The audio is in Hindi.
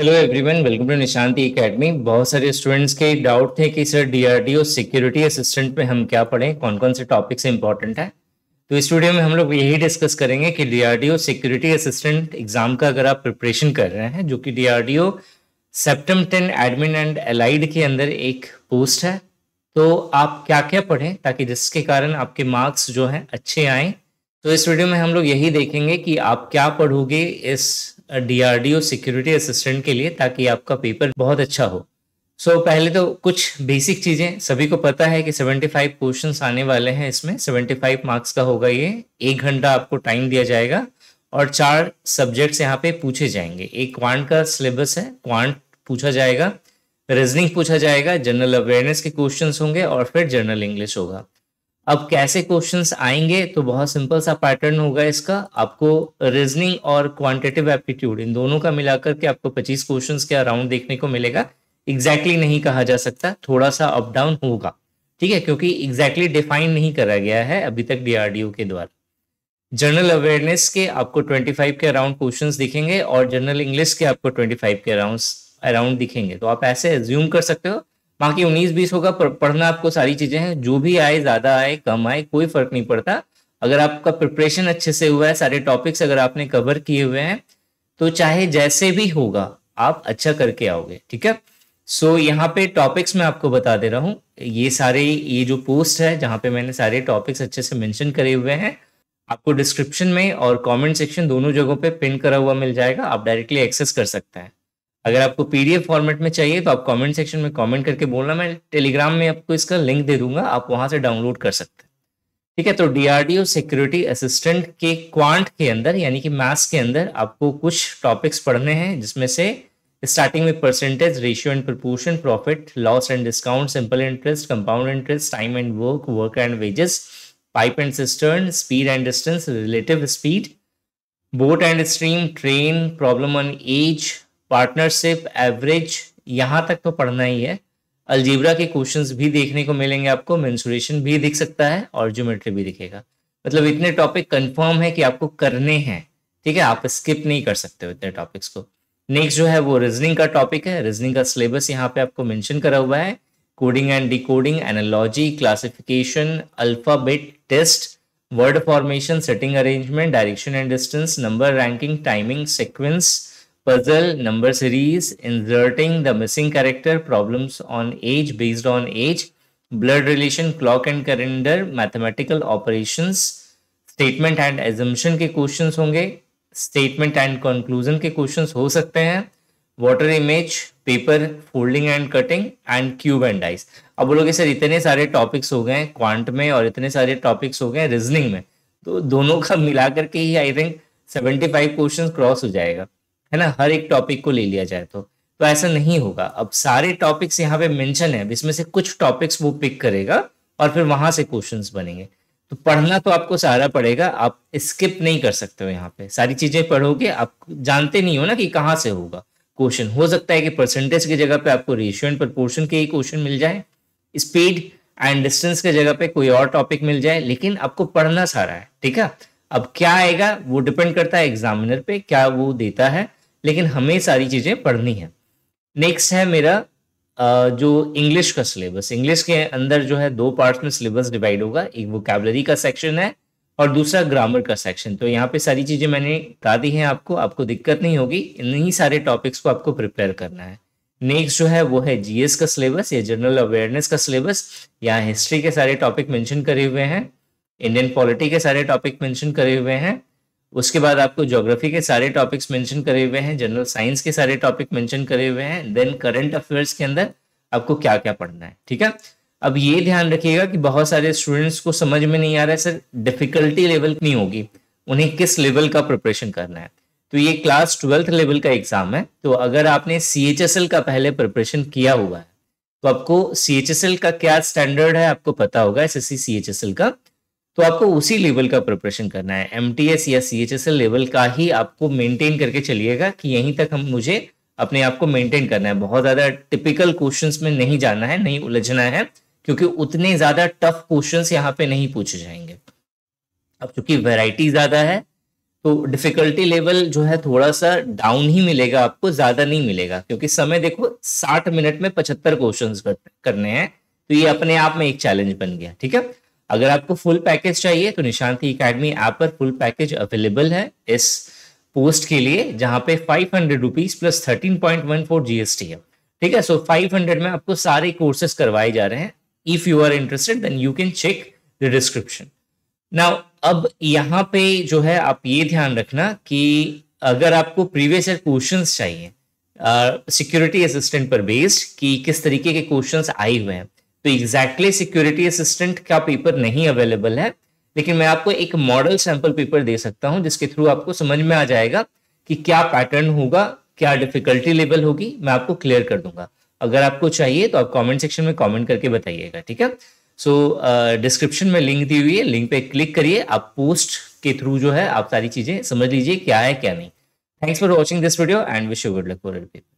hello everyone welcome to Nishanti academy बहुत सारे स्टूडेंट्स के डाउट थे कि सर डीआरडीओ सिक्योरिटी असिस्टेंट में हम क्या पढ़ें कौन कौन से टॉपिक्स इंपॉर्टेंट है तो इस स्टूडियो में हम लोग यही डिस्कस करेंगे कि डीआरडीओ सिक्योरिटी असिस्टेंट एग्जाम का अगर आप प्रिपरेशन कर रहे हैं जो कि ओ सेप्टम टेन एडमिन एंड एलाइड के अंदर एक पोस्ट है तो आप क्या क्या पढ़ें ताकि जिसके कारण आपके मार्क्स जो हैं अच्छे आएँ तो इस वीडियो में हम लोग यही देखेंगे कि आप क्या पढ़ोगे इस डीआरडीओ सिक्योरिटी असिस्टेंट के लिए ताकि आपका पेपर बहुत अच्छा हो सो so, पहले तो कुछ बेसिक चीज़ें सभी को पता है कि 75 क्वेश्चन आने वाले हैं इसमें 75 मार्क्स का होगा ये एक घंटा आपको टाइम दिया जाएगा और चार सब्जेक्ट्स यहाँ पे पूछे जाएंगे एक क्वांट का सिलेबस है क्वांट पूछा जाएगा रीजनिंग पूछा जाएगा जनरल अवेयरनेस के क्वेश्चंस होंगे और फिर जनरल इंग्लिश होगा अब कैसे क्वेश्चंस आएंगे तो बहुत सिंपल सा पैटर्न होगा इसका आपको रीजनिंग और क्वांटिटिव एप्टीट्यूड इन दोनों का मिलाकर के आपको 25 क्वेश्चंस के अराउंड देखने को मिलेगा एग्जैक्टली exactly नहीं कहा जा सकता थोड़ा सा अप डाउन होगा ठीक है क्योंकि एग्जैक्टली exactly डिफाइन नहीं करा गया है अभी तक डीआरडीओ के द्वारा जनरल अवेयरनेस के आपको फाइव के अराउंड क्वेश्चन दिखेंगे और जनरल इंग्लिश के आपको फाइव के अराउंड अराउंड दिखेंगे तो आप ऐसे एज्यूम कर सकते हो बाकी उन्नीस बीस होगा पढ़ना आपको सारी चीजें हैं जो भी आए ज्यादा आए कम आए कोई फर्क नहीं पड़ता अगर आपका प्रिपरेशन अच्छे से हुआ है सारे टॉपिक्स अगर आपने कवर किए हुए हैं तो चाहे जैसे भी होगा आप अच्छा करके आओगे ठीक है सो so, यहाँ पे टॉपिक्स मैं आपको बता दे रहा हूँ ये सारे ये जो पोस्ट है जहाँ पे मैंने सारे टॉपिक्स अच्छे से मेंशन करे हुए हैं आपको डिस्क्रिप्शन में और कमेंट सेक्शन दोनों जगहों पे पिन करा हुआ मिल जाएगा आप डायरेक्टली एक्सेस कर सकते हैं अगर आपको पीडीएफ फॉर्मेट में चाहिए तो आप कमेंट सेक्शन में कमेंट करके बोलना मैं टेलीग्राम में आपको इसका लिंक दे दूंगा आप वहां से डाउनलोड कर सकते हैं ठीक है तो डीआरडीओ सिक्योरिटी असिस्टेंट के क्वांट के अंदर यानी कि मैथ्स के अंदर आपको कुछ टॉपिक्स पढ़ने हैं जिसमें से स्टार्टिंग में percentage ratio and proportion profit loss and discount simple interest compound interest time and work work and wages pipe and cistern speed and distance relative speed boat and stream train problem on age partnership average यहाँ तक तो पढ़ना ही है अलजीब्रा के क्वेश्चंस भी देखने को मिलेंगे आपको मेन्सुरेशन भी दिख सकता है और ज्योमेट्री भी दिखेगा मतलब इतने टॉपिक कंफर्म है कि आपको करने हैं ठीक है आप स्किप नहीं कर सकते हो इतने टॉपिक्स को नेक्स्ट जो है वो रीजनिंग का टॉपिक है रीजनिंग का सिलेबस यहाँ पे आपको मेंशन करा हुआ है coding and decoding analogy classification alphabet test word formation setting arrangement direction and distance number ranking timing sequence puzzle number series, inserting the missing character, problems on age based on age, blood relation, clock and calendar, mathematical operations, statement and assumption के क्वेश्चन होंगे स्टेटमेंट एंड कंक्लूजन के क्वेश्चन हो सकते हैं water image paper folding and cutting and cube and dice अब बोलोगे सर इतने सारे टॉपिक्स हो गए क्वांट में और इतने सारे टॉपिक्स हो गए रीजनिंग में तो दोनों का मिला करके ही I think seventy five question cross हो जाएगा है ना हर एक टॉपिक को ले लिया जाए तो तो ऐसा नहीं होगा अब सारे टॉपिक्स यहाँ पे मेंशन है इसमें से कुछ टॉपिक्स वो पिक करेगा और फिर वहां से क्वेश्चंस बनेंगे तो पढ़ना तो आपको सारा पड़ेगा आप स्किप नहीं कर सकते हो यहाँ पे सारी चीजें पढ़ोगे आप जानते नहीं हो ना कि कहाँ से होगा क्वेश्चन हो सकता है कि परसेंटेज की जगह पे आपको रेशियो एंड प्रपोर्शन के ही क्वेश्चन मिल जाए स्पीड एंड डिस्टेंस के जगह पे कोई और टॉपिक मिल जाए लेकिन आपको पढ़ना सारा है ठीक है अब क्या आएगा वो डिपेंड करता है एग्जामिनर पे क्या वो देता है लेकिन हमें सारी चीज़ें पढ़नी है नेक्स्ट है मेरा जो इंग्लिश का सिलेबस इंग्लिश के अंदर जो है दो पार्ट्स में सिलेबस डिवाइड होगा एक वोकेबलरी का सेक्शन है और दूसरा ग्रामर का सेक्शन तो यहाँ पे सारी चीज़ें मैंने बता दी हैं आपको आपको दिक्कत नहीं होगी इन्हीं सारे टॉपिक्स को आपको प्रिपेयर करना है नेक्स्ट जो है वो है जीएस का सिलेबस या जनरल अवेयरनेस का सिलेबस यहाँ हिस्ट्री के सारे टॉपिक मेंशन करे हुए हैं इंडियन पॉलिटी के सारे टॉपिक मेंशन करे हुए हैं उसके बाद आपको ज्योग्राफी के सारे टॉपिक्स मेंशन करे हुए हैं जनरल साइंस के सारे टॉपिक मेंशन करे हुए हैं देन करंट अफेयर्स के अंदर आपको क्या क्या पढ़ना है ठीक है अब ये ध्यान रखिएगा कि बहुत सारे स्टूडेंट्स को समझ में नहीं आ रहा है सर डिफिकल्टी लेवल नहीं होगी उन्हें किस लेवल का प्रिपरेशन करना है तो ये क्लास ट्वेल्थ लेवल का एग्जाम है तो अगर आपने सी का पहले प्रिपरेशन किया हुआ है तो आपको सी का क्या स्टैंडर्ड है आपको पता होगा एस एस का तो आपको उसी लेवल का प्रिपरेशन करना है एम या सी लेवल का ही आपको मेंटेन करके चलिएगा कि यहीं तक हम मुझे अपने आप को मेंटेन करना है बहुत ज्यादा टिपिकल क्वेश्चंस में नहीं जाना है नहीं उलझना है क्योंकि उतने ज्यादा टफ क्वेश्चंस यहाँ पे नहीं पूछे जाएंगे अब चूंकि वेराइटी ज्यादा है तो डिफिकल्टी लेवल जो है थोड़ा सा डाउन ही मिलेगा आपको ज्यादा नहीं मिलेगा क्योंकि समय देखो साठ मिनट में पचहत्तर क्वेश्चन करने हैं तो ये अपने आप में एक चैलेंज बन गया ठीक है अगर आपको फुल पैकेज चाहिए तो निशांति अकेडमी ऐप पर फुल पैकेज अवेलेबल है इस पोस्ट के लिए जहां पे five hundred rupees plus thirteen point one four GST है ठीक है सो फाइव हंड्रेड में आपको सारे कोर्सेस करवाए जा रहे हैं if you are interested then you can check the description now अब यहाँ पे जो है आप ये ध्यान रखना कि अगर आपको प्रीवियस ईयर क्वेश्चन चाहिए सिक्योरिटी असिस्टेंट पर बेस्ड कि किस तरीके के क्वेश्चन आए हुए हैं तो एग्जैक्टली सिक्योरिटी असिस्टेंट का पेपर नहीं अवेलेबल है लेकिन मैं आपको एक मॉडल सैंपल पेपर दे सकता हूं जिसके थ्रू आपको समझ में आ जाएगा कि क्या पैटर्न होगा क्या डिफिकल्टी लेवल होगी मैं आपको क्लियर कर दूंगा अगर आपको चाहिए तो आप कमेंट सेक्शन में कमेंट करके बताइएगा ठीक है सो डिस्क्रिप्शन uh, में लिंक दी हुई है लिंक पे क्लिक करिए आप पोस्ट के थ्रू जो है आप सारी चीजें समझ लीजिए क्या है क्या नहीं thanks for watching this video and wish you good luck for paper